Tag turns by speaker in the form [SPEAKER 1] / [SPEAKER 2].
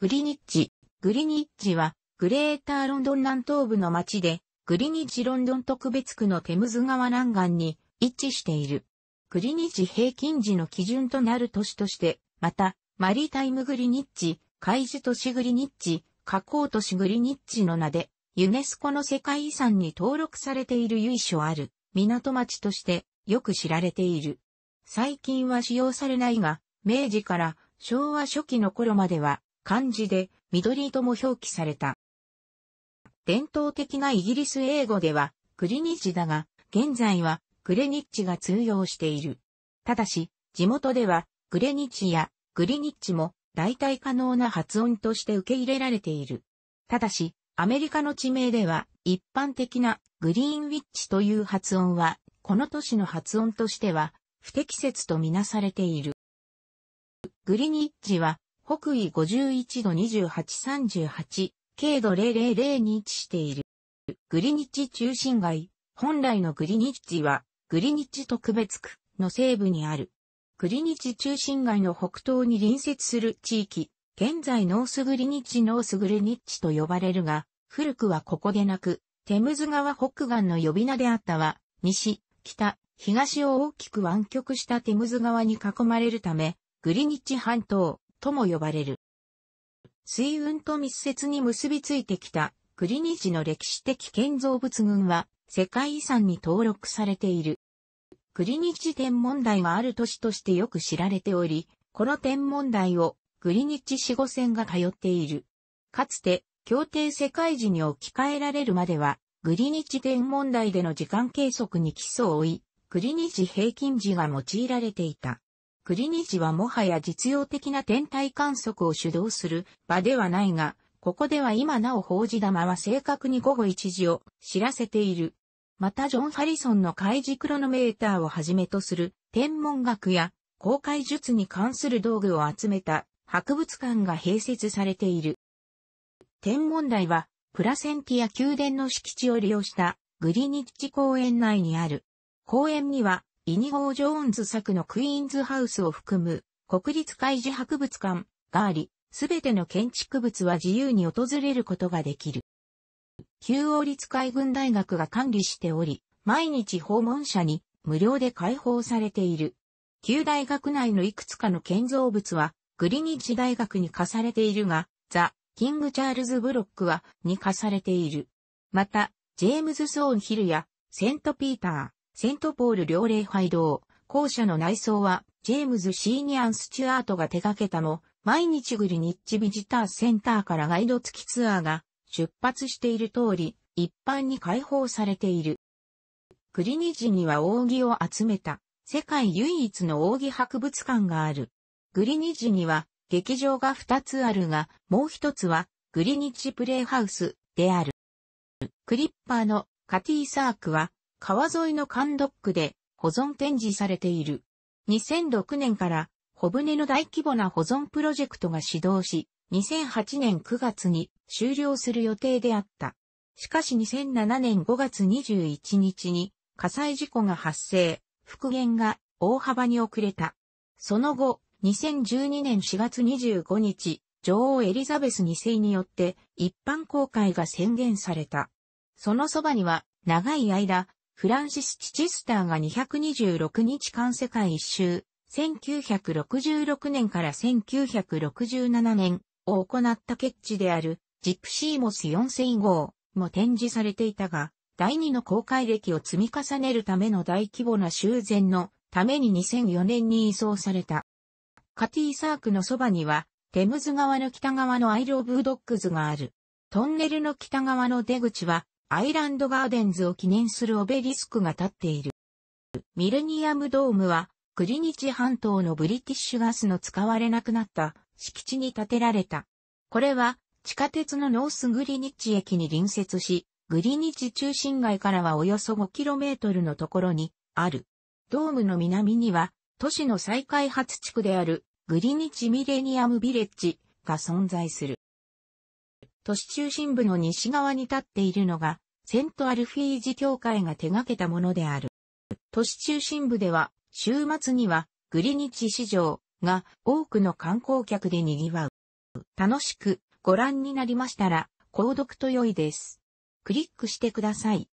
[SPEAKER 1] グリニッジ。グリニッジは、グレーターロンドン南東部の町で、グリニッジロンドン特別区のテムズ川南岸に位置している。グリニッジ平均時の基準となる都市として、また、マリータイムグリニッジ、海事都市グリニッジ、河口都市グリニッジの名で、ユネスコの世界遺産に登録されている由緒ある港町としてよく知られている。最近は使用されないが、明治から昭和初期の頃までは漢字で緑とも表記された。伝統的なイギリス英語ではグリニッジだが、現在はグレニッジが通用している。ただし、地元ではグレニッジやグリニッジも代替可能な発音として受け入れられている。ただし、アメリカの地名では一般的なグリーンウィッチという発音は、この都市の発音としては不適切とみなされている。グリニッジは北緯51度2838、経度000に位置している。グリニッチ中心街、本来のグリニッチは、グリニッチ特別区の西部にある。グリニッチ中心街の北東に隣接する地域、現在ノースグリニッチノースグリニッチと呼ばれるが、古くはここでなく、テムズ川北岸の呼び名であったは、西、北、東を大きく湾曲したテムズ川に囲まれるため、グリニッチ半島、とも呼ばれる。水運と密接に結びついてきたリッジの歴史的建造物群は世界遺産に登録されている。リッジ天文台はある都市としてよく知られており、この天文台をグリニッチ死後線が通っている。かつて、協定世界時に置き換えられるまでは、グリニッチ天文台での時間計測に基礎を追い、グリニッチ平均時が用いられていた。グリニジはもはや実用的な天体観測を主導する場ではないが、ここでは今なお報じ玉は正確に午後1時を知らせている。またジョン・ハリソンの開示クロノメーターをはじめとする天文学や公開術に関する道具を集めた博物館が併設されている。天文台はプラセンティア宮殿の敷地を利用したグリニッチ公園内にある。公園にはイニゴー・ジョーンズ作のクイーンズハウスを含む国立海事博物館があり、すべての建築物は自由に訪れることができる。旧王立海軍大学が管理しており、毎日訪問者に無料で開放されている。旧大学内のいくつかの建造物は、グリニッジ大学に課されているが、ザ・キング・チャールズ・ブロックは、に課されている。また、ジェームズ・ソーン・ヒルや、セント・ピーター、セントポール両礼廃道、校舎の内装は、ジェームズ・シーニアン・スチュアートが手掛けたも、毎日グリニッチビジターセンターからガイド付きツアーが出発している通り、一般に開放されている。グリニッジには扇を集めた、世界唯一の扇博物館がある。グリニッジには、劇場が2つあるが、もう1つは、グリニッジプレイハウスである。クリッパーのカティサークは、川沿いの缶ドックで保存展示されている。2006年から小舟の大規模な保存プロジェクトが始動し、2008年9月に終了する予定であった。しかし2007年5月21日に火災事故が発生、復元が大幅に遅れた。その後、2012年4月25日、女王エリザベス2世によって一般公開が宣言された。そのそばには長い間フランシス・チチスターが226日間世界一周、1966年から1967年を行った決地である、ジプシーモス4 0号も展示されていたが、第2の公開歴を積み重ねるための大規模な修繕のために2004年に移送された。カティサークのそばには、テムズ川の北側のアイロブードックズがある。トンネルの北側の出口は、アイランドガーデンズを記念するオベリスクが立っている。ミレニアムドームは、クリニチ半島のブリティッシュガスの使われなくなった敷地に建てられた。これは、地下鉄のノースグリニッチ駅に隣接し、グリニッチ中心街からはおよそ 5km のところにある。ドームの南には、都市の再開発地区であるグリニッチミレニアムビレッジが存在する。都市中心部の西側に立っているのが、セントアルフィージ教会が手掛けたものである。都市中心部では、週末には、グリニッチ市場が多くの観光客で賑わう。楽しくご覧になりましたら、購読と良いです。クリックしてください。